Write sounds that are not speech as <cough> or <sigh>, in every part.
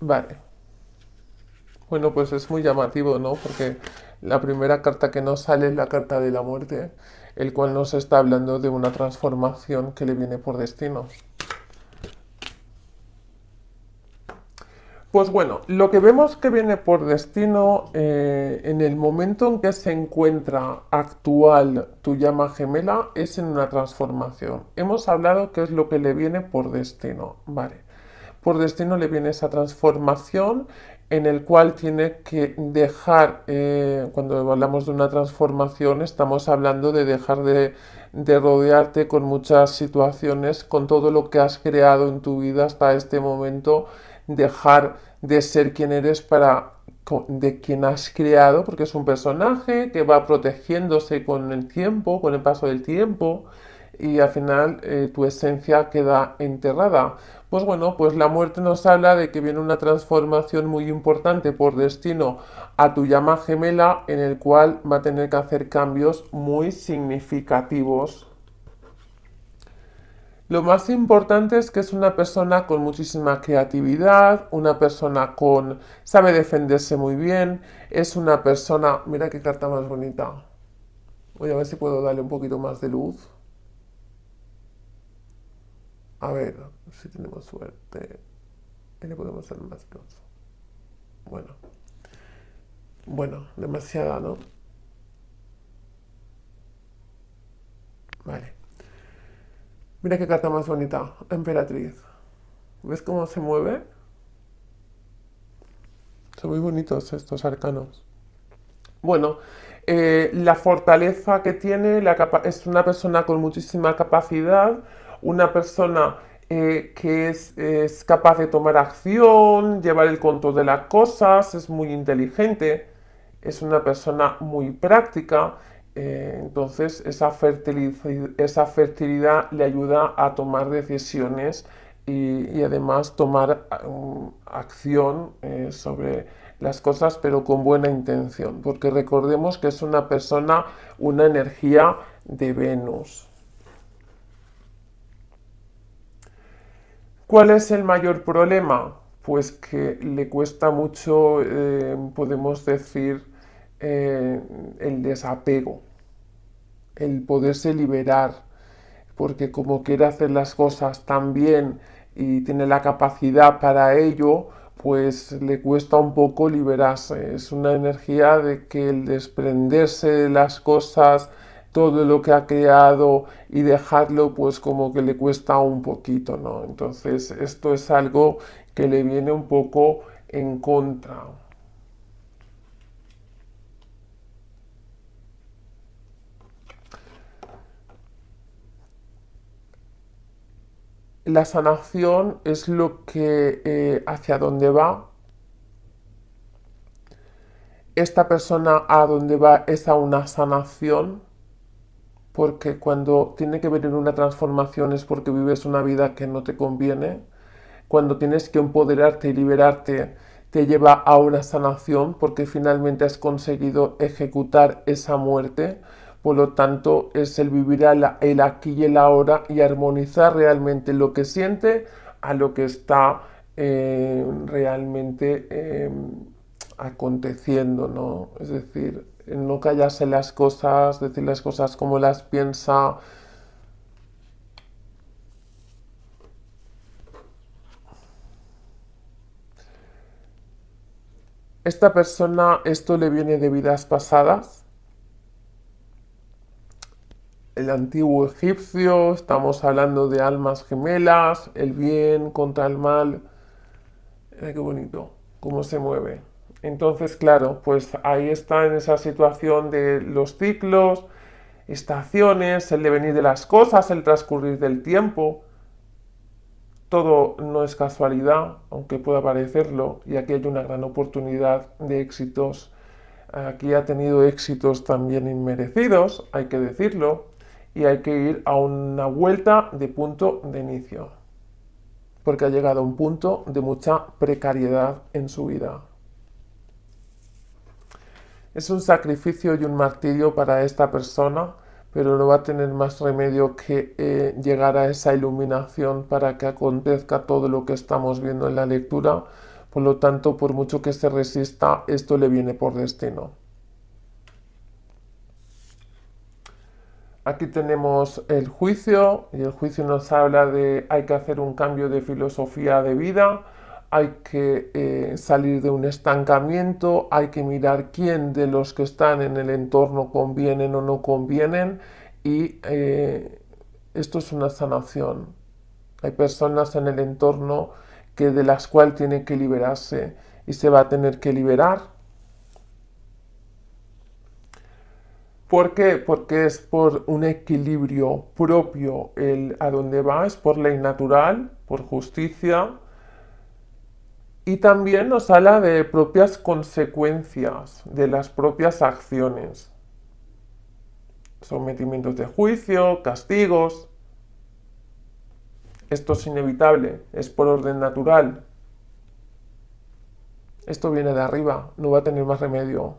Vale. Bueno, pues es muy llamativo, ¿no? Porque la primera carta que nos sale es la carta de la muerte, el cual nos está hablando de una transformación que le viene por destino. Pues bueno, lo que vemos que viene por destino eh, en el momento en que se encuentra actual tu llama gemela es en una transformación. Hemos hablado que es lo que le viene por destino, ¿vale? por destino le viene esa transformación en el cual tiene que dejar, eh, cuando hablamos de una transformación, estamos hablando de dejar de, rodearte con muchas situaciones, con todo lo que has creado en tu vida hasta este momento, dejar de ser quien eres para de quien has creado, porque es un personaje que va protegiéndose con el tiempo, con el paso del tiempo, y al final eh, tu esencia queda enterrada. Pues bueno, pues la muerte nos habla de que viene una transformación muy importante por destino a tu llama gemela en el cual va a tener que hacer cambios muy significativos. Lo más importante es que es una persona con muchísima creatividad, una persona con... sabe defenderse muy bien, es una persona... Mira qué carta más bonita. Voy a ver si puedo darle un poquito más de luz. A ver, si tenemos suerte, le podemos hacer más cosas. Bueno. Bueno, demasiada, ¿no? Vale. Mira qué carta más bonita, Emperatriz. ¿Ves cómo se mueve? Son muy bonitos estos arcanos. Bueno, eh, la fortaleza que tiene, es una persona con muchísima capacidad, una persona eh, que es, capaz de tomar acción, llevar el control de las cosas, es muy inteligente, es una persona muy práctica, eh, entonces esa fertilidad, le ayuda a tomar decisiones y, además tomar mm, acción eh, sobre las cosas pero con buena intención, porque recordemos que es una persona, una energía de Venus. ¿Cuál es el mayor problema? Pues que le cuesta mucho, eh, podemos decir, eh, el desapego, el poderse liberar, porque como quiere hacer las cosas tan bien y tiene la capacidad para ello, pues le cuesta un poco liberarse. Es una energía de que el desprenderse de las cosas, todo lo que ha creado y dejarlo pues como que le cuesta un poquito, ¿no? Entonces esto es algo que le viene un poco en contra. La sanación es lo que eh, hacia dónde va. Esta persona a dónde va es a una sanación porque cuando tiene que venir una transformación es porque vives una vida que no te conviene, cuando tienes que empoderarte y liberarte te lleva a una sanación porque finalmente has conseguido ejecutar esa muerte, por lo tanto es el vivir el aquí y el ahora y armonizar realmente lo que siente a lo que está eh, realmente em, aconteciendo, ¿no? Es decir, no callarse las cosas, decir las cosas como las piensa. Esta persona, esto le viene de vidas pasadas. El antiguo egipcio, estamos hablando de almas gemelas, el bien contra el mal. qué bonito, cómo se mueve. Entonces, claro, pues ahí está en esa situación de los ciclos, estaciones, el devenir de las cosas, el transcurrir del tiempo. Todo no es casualidad, aunque pueda parecerlo, y aquí hay una gran oportunidad de éxitos. Aquí ha tenido éxitos también inmerecidos, hay que decirlo, y hay que ir a una vuelta de punto de inicio, porque ha llegado a un punto de mucha precariedad en su vida. Es un sacrificio y un martirio para esta persona, pero no va a tener más remedio que eh, llegar a esa iluminación para que acontezca todo lo que estamos viendo en la lectura. Por lo tanto, por mucho que se resista, esto le viene por destino. Aquí tenemos el juicio y el juicio nos habla de hay que hacer un cambio de filosofía de vida hay que eh, salir de un estancamiento, hay que mirar quién de los que están en el entorno convienen o no convienen y eh, esto es una sanación. Hay personas en el entorno que de las cuales tiene que liberarse y se va a tener que liberar. ¿Por qué? Porque es por un equilibrio propio el a dónde va, es por ley natural, por justicia, y también nos habla de propias consecuencias de las propias acciones. Sometimientos de juicio, castigos. Esto es inevitable, es por orden natural. Esto viene de arriba, no va a tener más remedio.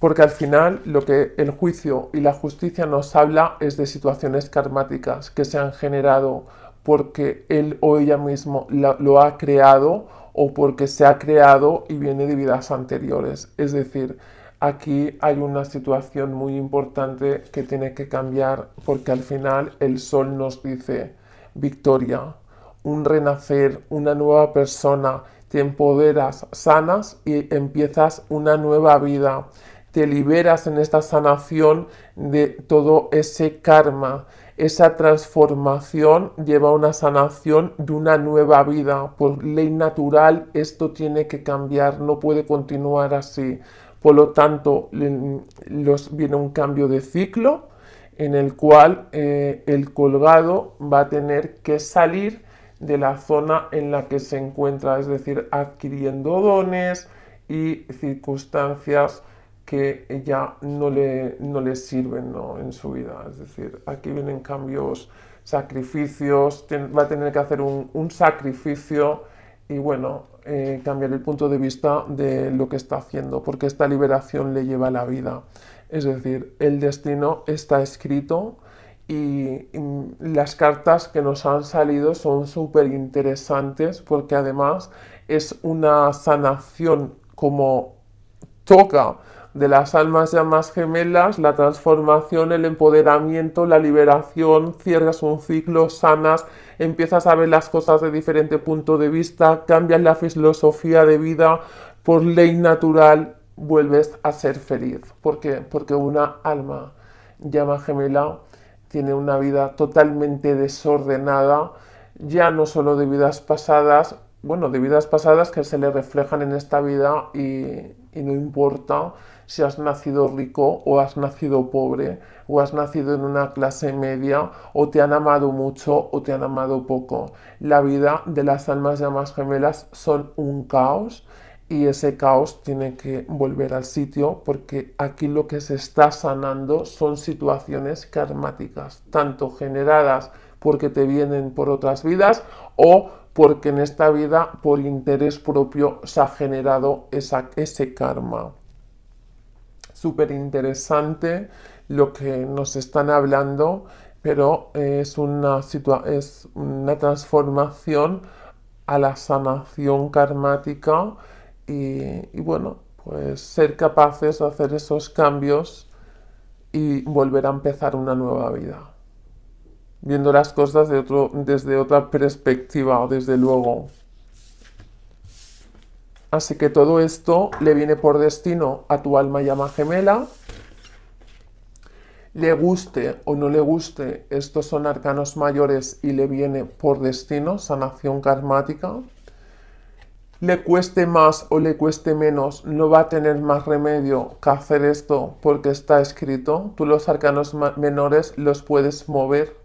Porque al final lo que el juicio y la justicia nos habla es de situaciones karmáticas que se han generado porque él o ella mismo lo ha creado o porque se ha creado y viene de vidas anteriores. Es decir, aquí hay una situación muy importante que tiene que cambiar porque al final el sol nos dice victoria, un renacer, una nueva persona, te empoderas, sanas y empiezas una nueva vida. Te liberas en esta sanación de todo ese karma esa transformación lleva a una sanación de una nueva vida. Por ley natural esto tiene que cambiar, no puede continuar así. Por lo tanto, los, viene un cambio de ciclo en el cual eh, el colgado va a tener que salir de la zona en la que se encuentra, es decir, adquiriendo dones y circunstancias que ya no le, no le sirven en su vida. Es decir, aquí vienen cambios, sacrificios, va a tener que hacer un, sacrificio y bueno, eh, cambiar el punto de vista de lo que está haciendo, porque esta liberación le lleva a la vida. Es decir, el destino está escrito y las cartas que nos han salido son súper interesantes porque además es una sanación como toca de las almas llamas gemelas, la transformación, el empoderamiento, la liberación, cierras un ciclo, sanas, empiezas a ver las cosas de diferente punto de vista, cambias la filosofía de vida por ley natural, vuelves a ser feliz. ¿Por qué? Porque una alma llama gemela tiene una vida totalmente desordenada, ya no solo de vidas pasadas, bueno, de vidas pasadas que se le reflejan en esta vida y, y no importa si has nacido rico o has nacido pobre o has nacido en una clase media o te han amado mucho o te han amado poco. La vida de las almas llamadas gemelas son un caos y ese caos tiene que volver al sitio porque aquí lo que se está sanando son situaciones karmáticas, tanto generadas porque te vienen por otras vidas o porque en esta vida por interés propio se ha generado ese karma súper interesante lo que nos están hablando, pero es una, es una transformación a la sanación karmática y, bueno, pues ser capaces de hacer esos cambios y volver a empezar una nueva vida viendo las cosas de otro, desde otra perspectiva, desde luego. Así que todo esto le viene por destino a tu alma llama gemela. Le guste o no le guste, estos son arcanos mayores y le viene por destino sanación karmática. Le cueste más o le cueste menos, no va a tener más remedio que hacer esto porque está escrito. Tú los arcanos menores los puedes mover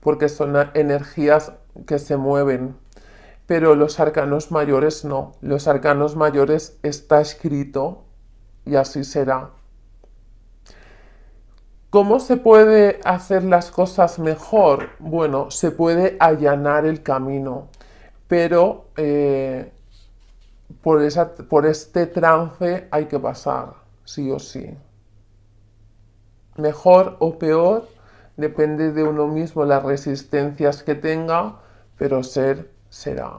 porque son energías que se mueven pero los arcanos mayores no. Los arcanos mayores está escrito y así será. ¿Cómo se puede hacer las cosas mejor? Bueno, se puede allanar el camino, pero eh, por, por este trance hay que pasar, sí o sí. Mejor o peor, depende de uno mismo las resistencias que tenga, pero ser será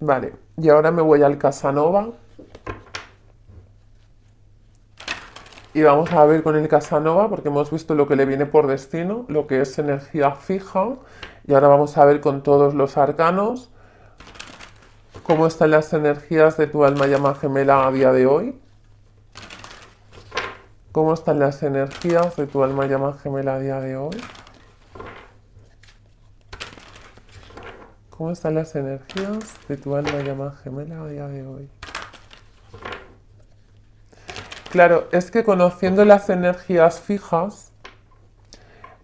Vale, y ahora me voy al Casanova. Y vamos a ver con el Casanova, porque hemos visto lo que le viene por destino, lo que es energía fija. Y ahora vamos a ver con todos los arcanos cómo están las energías de tu alma llama gemela a día de hoy. ¿Cómo están las energías de tu alma llamada gemela a día de hoy? ¿Cómo están las energías de tu alma llamada gemela a día de hoy? Claro, es que conociendo las energías fijas,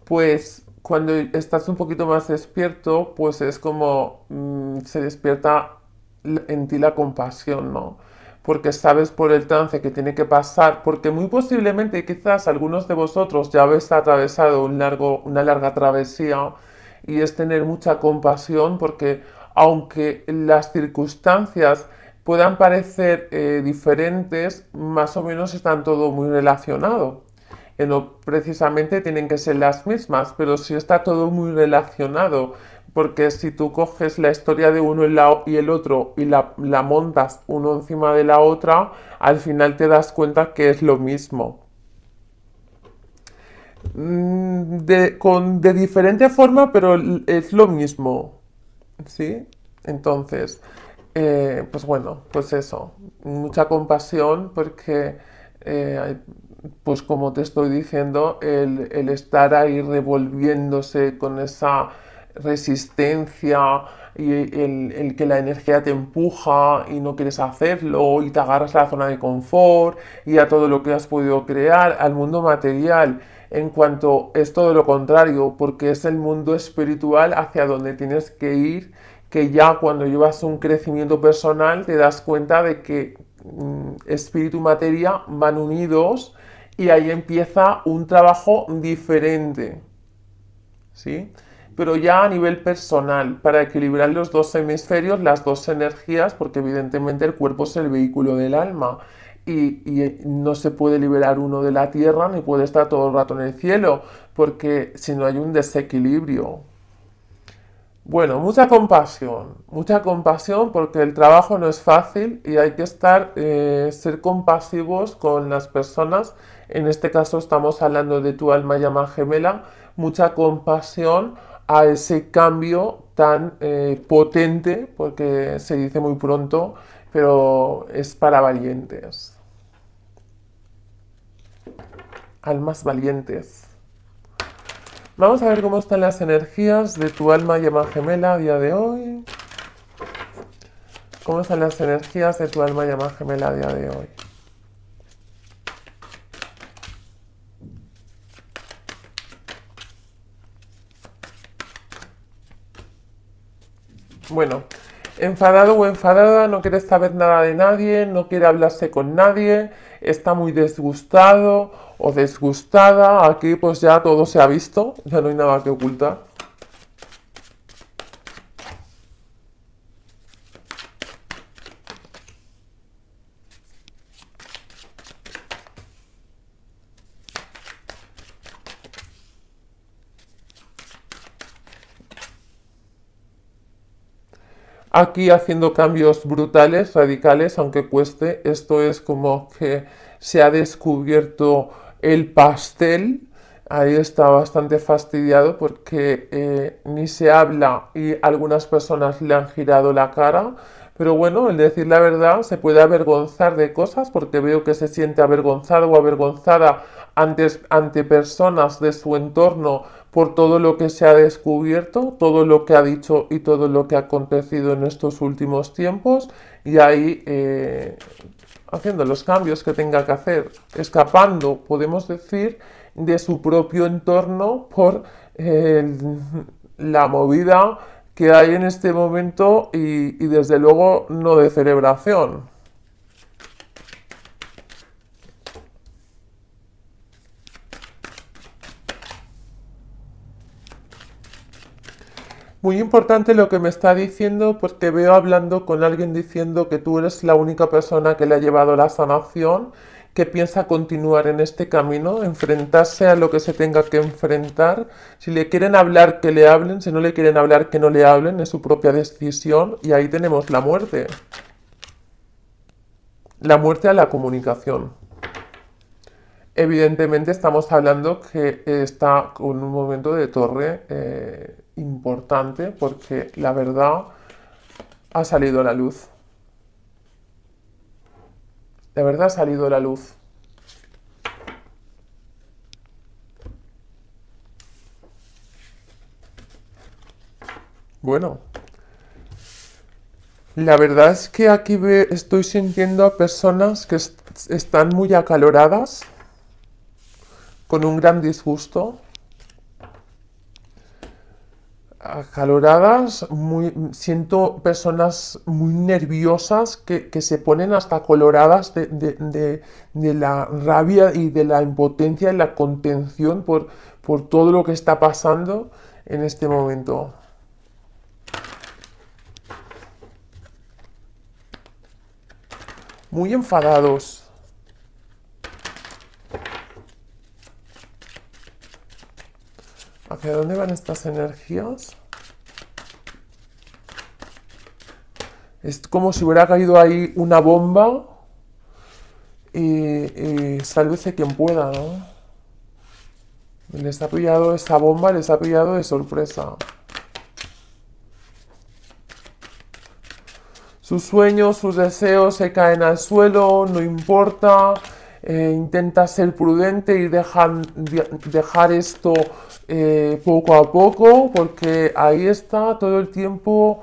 pues cuando estás un poquito más despierto, pues es como mm, se despierta en ti la compasión, ¿no? porque sabes por el trance que tiene que pasar, porque muy posiblemente quizás algunos de vosotros ya habéis atravesado una larga travesía y es tener mucha compasión porque aunque las circunstancias puedan parecer eh, diferentes, más o menos están todo muy relacionado. Eh, precisamente tienen que ser las mismas, pero si está todo muy relacionado porque si tú coges la historia de uno y, el otro y la, montas uno encima de la otra, al final te das cuenta que es lo mismo. Mm, de, con, de diferente forma, pero es lo mismo. ¿Sí? Entonces, eh, pues bueno, pues eso. Mucha compasión porque... Eh, pues como te estoy diciendo, el, el estar ahí revolviéndose con esa resistencia y el, que la energía te empuja y no quieres hacerlo y te agarras a la zona de confort y a todo lo que has podido crear, al mundo material. En cuanto es todo lo contrario, porque es el mundo espiritual hacia donde tienes que ir, que ya cuando llevas un crecimiento personal te das cuenta de que mm, espíritu y materia van unidos y ahí empieza un trabajo diferente. ¿Sí? pero ya a nivel personal, para equilibrar los dos hemisferios, las dos energías, porque evidentemente el cuerpo es el vehículo del alma y, eh, no se puede liberar uno de la tierra ni puede estar todo el rato en el cielo, porque si no hay un desequilibrio. Bueno, mucha compasión, mucha compasión porque el trabajo no es fácil y hay que estar, eh, ser compasivos con las personas. En este caso estamos hablando de tu alma llama gemela, mucha compasión a ese cambio tan eh, potente, porque se dice muy pronto, pero es para valientes. Almas valientes. Vamos a ver cómo están las energías de tu alma y gemela a día de hoy. ¿Cómo están las energías de tu alma y gemela a día de hoy? Bueno, enfadado o enfadada, no quiere saber nada de nadie, no quiere hablarse con nadie, está muy desgustado o desgustada. Aquí pues ya todo se ha visto, ya no hay nada que ocultar. aquí haciendo cambios brutales, radicales, aunque cueste. Esto es como que se ha descubierto el pastel. Ahí está bastante fastidiado porque eh, ni se habla y algunas personas le han girado la cara. Pero bueno, el decir la verdad se puede avergonzar de cosas porque veo que se siente avergonzado o avergonzada ante, ante personas de su entorno por todo lo que se ha descubierto, todo lo que ha dicho y todo lo que ha acontecido en estos últimos tiempos y ahí eh, haciendo los cambios que tenga que hacer, escapando, podemos decir, de su propio entorno por eh, la movida que hay en este momento y desde luego no de celebración. Muy importante lo que me está diciendo porque veo hablando con alguien diciendo que tú eres la única persona que le ha llevado la sanación, que piensa continuar en este camino, enfrentarse a lo que se tenga que enfrentar. Si le quieren hablar, que le hablen, si no le quieren hablar, que no le hablen, es su propia decisión y ahí tenemos la muerte. La muerte a la comunicación. Evidentemente estamos hablando que está con un momento de torre eh, importante porque la verdad ha salido la luz. La verdad ha salido la luz. Bueno, la verdad es que aquí estoy sintiendo a personas que están muy acaloradas, con un gran disgusto, acaloradas, muy, siento personas muy nerviosas que, se ponen hasta coloradas de, la rabia y de la impotencia y la contención por todo lo que está pasando en este momento. Muy enfadados. ¿Hacia dónde van estas energías? Es como si hubiera caído ahí una bomba y, y quien pueda, ¿no? Les ha pillado esa bomba, les ha pillado de sorpresa. Sus sueños, sus deseos se caen al suelo, no importa. Eh, intenta ser prudente y dejar, dejar esto eh, poco a poco, porque ahí está todo el tiempo,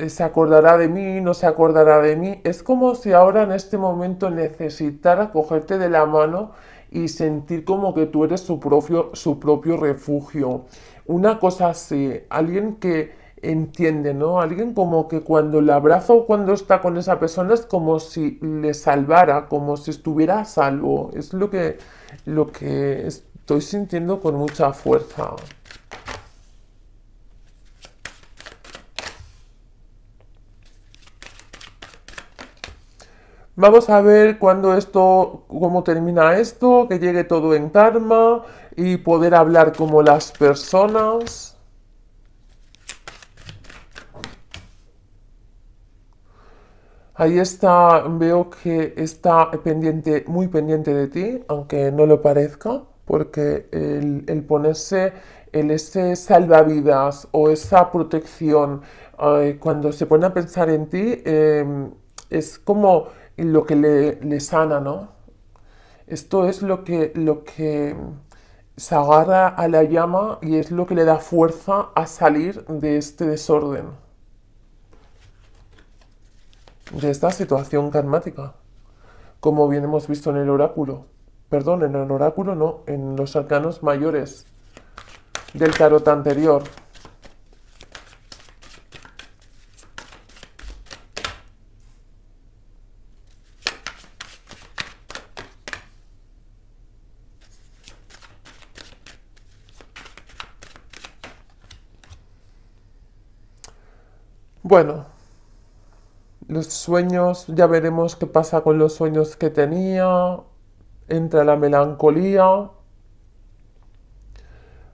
eh, se acordará de mí, no se acordará de mí. Es como si ahora en este momento necesitara cogerte de la mano y sentir como que tú eres su propio, su propio refugio. Una cosa así, alguien que entiende, ¿no? Alguien como que cuando le abrazo cuando está con esa persona es como si le salvara, como si estuviera a salvo. Es lo que, lo que estoy sintiendo con mucha fuerza. Vamos a ver cuando esto, cómo termina esto, que llegue todo en karma y poder hablar como las personas. Ahí está, veo que está pendiente, muy pendiente de ti, aunque no lo parezca, porque el, ponerse el ese salvavidas o esa protección, eh, cuando se pone a pensar en ti, em, es como lo que le, le, sana, ¿no? Esto es lo que, lo que se agarra a la llama y es lo que le da fuerza a salir de este desorden de pues esta situación karmática, como bien hemos visto en el oráculo, perdón, en el oráculo no, en los arcanos mayores del tarot anterior. Bueno, los sueños, ya veremos qué pasa con los sueños que tenía. Entra la melancolía.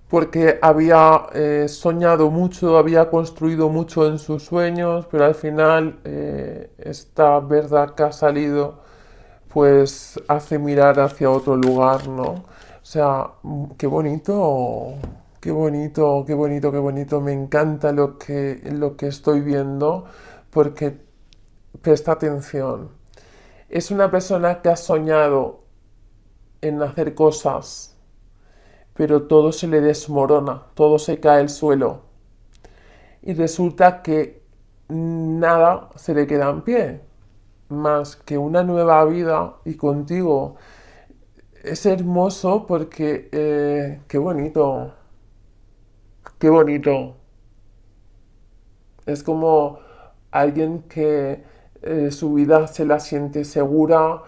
Porque había eh, soñado mucho, había construido mucho en sus sueños, pero al final eh, esta verdad que ha salido pues hace mirar hacia otro lugar, ¿no? O sea, qué bonito, qué bonito, qué bonito, qué bonito. Me encanta lo que, lo que estoy viendo porque presta atención. Es una persona que ha soñado en hacer cosas, pero todo se le desmorona, todo se cae al suelo. Y resulta que nada se le queda en pie, más que una nueva vida y contigo. Es hermoso porque, eh, qué bonito, qué bonito. Es como alguien que eh, su vida se la siente segura,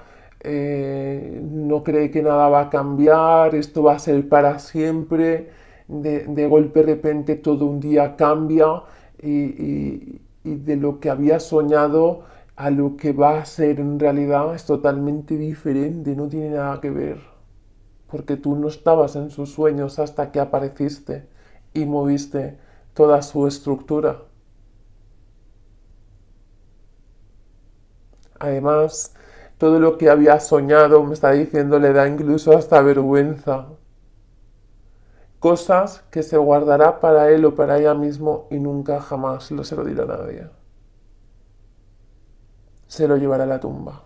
eh, no cree que nada va a cambiar, esto va a ser para siempre, de, de golpe repente todo un día cambia y, de lo que había soñado a lo que va a ser en realidad es totalmente diferente, no tiene nada que ver, porque tú no estabas en sus sueños hasta que apareciste y moviste toda su estructura. Además, todo lo que había soñado, me está diciendo, le da incluso hasta vergüenza. Cosas que se guardará para él o para ella mismo y nunca jamás lo se lo dirá a nadie. Se lo llevará a la tumba.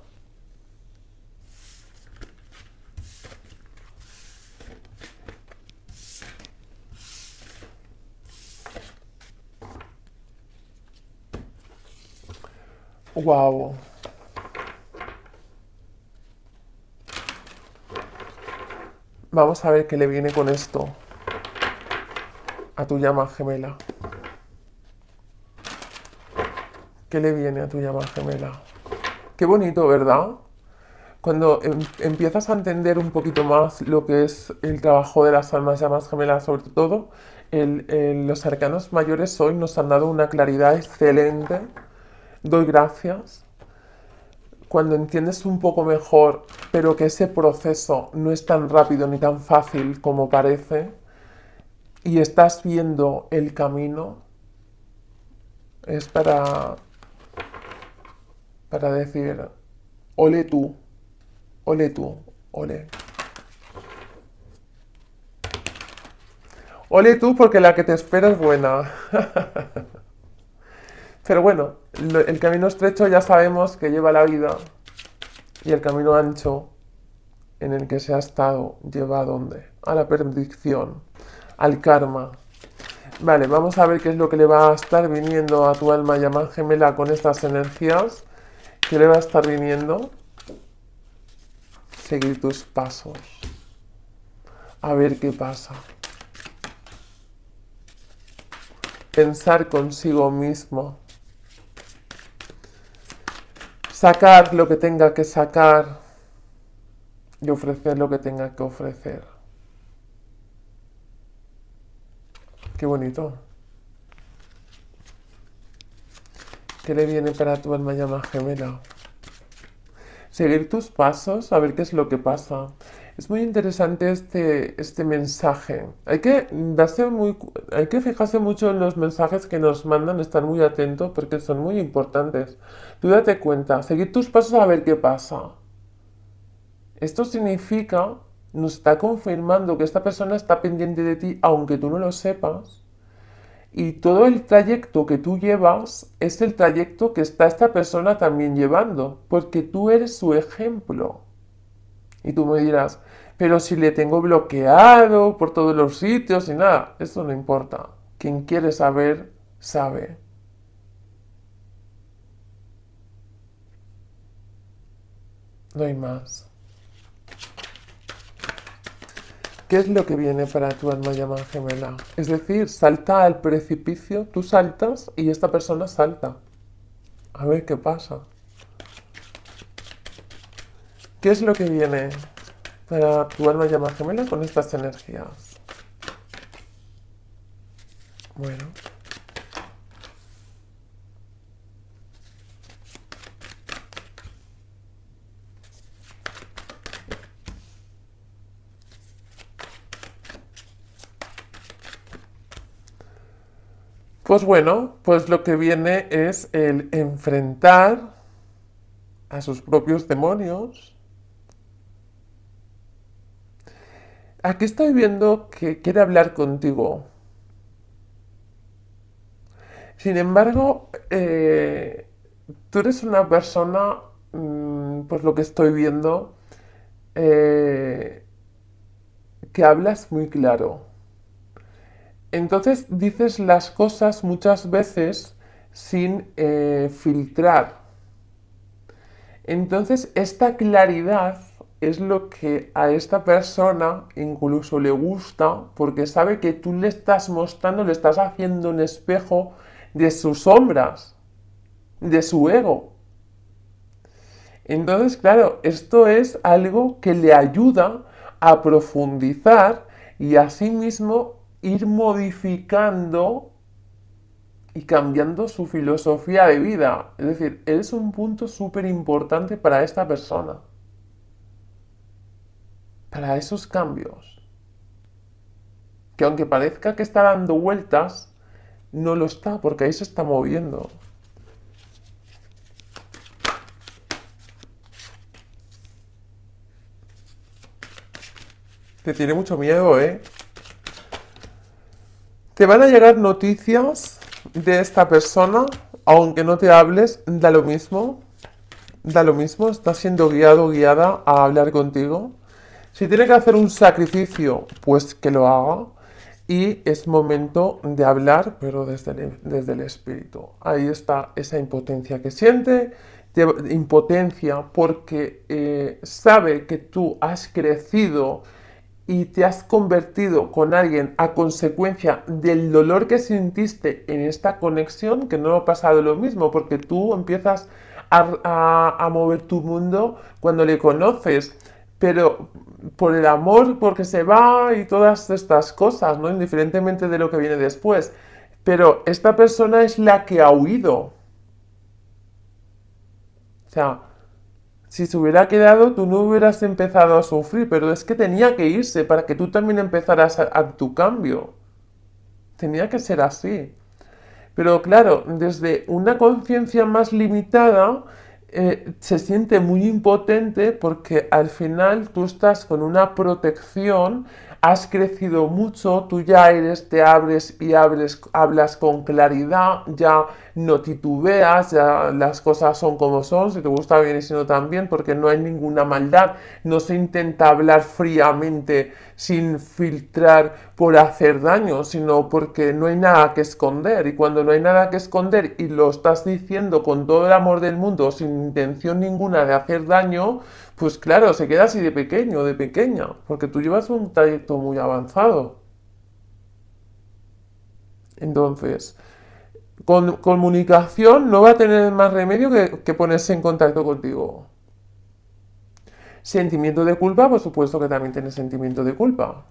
Wow. Vamos a ver qué le viene con esto a tu llama gemela. ¿Qué le viene a tu llama gemela? Qué bonito, ¿verdad? Cuando em, empiezas a entender un poquito más lo que es el trabajo de las almas llamas gemelas, sobre todo, los arcanos mayores hoy nos han dado una claridad excelente. Doy gracias cuando entiendes un poco mejor, pero que ese proceso no es tan rápido ni tan fácil como parece, y estás viendo el camino, es para, para decir, ole tú, ole tú, ole. Ole tú porque la que te espera es buena. <laughs> Pero bueno, el camino estrecho ya sabemos que lleva la vida y el camino ancho en el que se ha estado lleva a dónde? A la perdición, al karma. Vale, vamos a ver qué es lo que le va a estar viniendo a tu alma llamada gemela con estas energías. ¿Qué le va a estar viniendo? Seguir tus pasos. A ver qué pasa. Pensar consigo mismo sacar lo que tenga que sacar y ofrecer lo que tenga que ofrecer. Qué bonito. ¿Qué le viene para tu alma llama gemela? Seguir tus pasos, a ver qué es lo que pasa. Es muy interesante este, este mensaje. Hay que, darse muy, hay que fijarse mucho en los mensajes que nos mandan, estar muy atentos porque son muy importantes. Tú date cuenta, seguir tus pasos a ver qué pasa. Esto significa, nos está confirmando que esta persona está pendiente de ti aunque tú no lo sepas. Y todo el trayecto que tú llevas es el trayecto que está esta persona también llevando, porque tú eres su ejemplo. Y tú me dirás, pero si le tengo bloqueado por todos los sitios y nada, eso no importa. Quien quiere saber, sabe. No hay más. ¿Qué es lo que viene para tu alma llamada gemela? Es decir, salta al precipicio, tú saltas y esta persona salta. A ver qué pasa. ¿Qué es lo que viene para tu alma llama gemela con estas energías? Bueno. Pues bueno, pues lo que viene es el enfrentar a sus propios demonios, Aquí estoy viendo que quiere hablar contigo. Sin embargo, eh, tú eres una persona, mm, por lo que estoy viendo, eh, que hablas muy claro. Entonces dices las cosas muchas veces sin eh, filtrar. Entonces esta claridad es lo que a esta persona incluso le gusta porque sabe que tú le estás mostrando, le estás haciendo un espejo de sus sombras, de su ego. Entonces, claro, esto es algo que le ayuda a profundizar y asimismo ir modificando y cambiando su filosofía de vida. Es decir, es un punto súper importante para esta persona para esos cambios. Que aunque parezca que está dando vueltas, no lo está, porque ahí se está moviendo. Te tiene mucho miedo, ¿eh? Te van a llegar noticias de esta persona, aunque no te hables, da lo mismo. Da lo mismo, está siendo guiado, guiada a hablar contigo. Si tiene que hacer un sacrificio, pues que lo haga. Y es momento de hablar, pero desde el, desde el espíritu. Ahí está esa impotencia que siente, impotencia porque eh, sabe que tú has crecido y te has convertido con alguien a consecuencia del dolor que sintiste en esta conexión, que no ha pasado lo mismo, porque tú empiezas a, a mover tu mundo cuando le conoces, pero por el amor, porque se va y todas estas cosas, ¿no? Indiferentemente de lo que viene después. Pero esta persona es la que ha huido. O sea, si se hubiera quedado, tú no hubieras empezado a sufrir, pero es que tenía que irse para que tú también empezaras a, a tu cambio. Tenía que ser así. Pero claro, desde una conciencia más limitada, eh, se siente muy impotente porque al final tú estás con una protección, has crecido mucho, tú ya eres, te abres y abres, hablas con claridad, ya no titubeas, ya las cosas son como son, si te gusta bien y si no también, porque no hay ninguna maldad, no se intenta hablar fríamente sin filtrar por hacer daño, sino porque no hay nada que esconder y cuando no hay nada que esconder y lo estás diciendo con todo el amor del mundo, sin intención ninguna de hacer daño, pues claro, se queda así de pequeño, de pequeña, porque tú llevas un trayecto muy avanzado. Entonces, con comunicación no va a tener más remedio que, ponerse en contacto contigo. Sentimiento de culpa, por supuesto que también tiene sentimiento de culpa.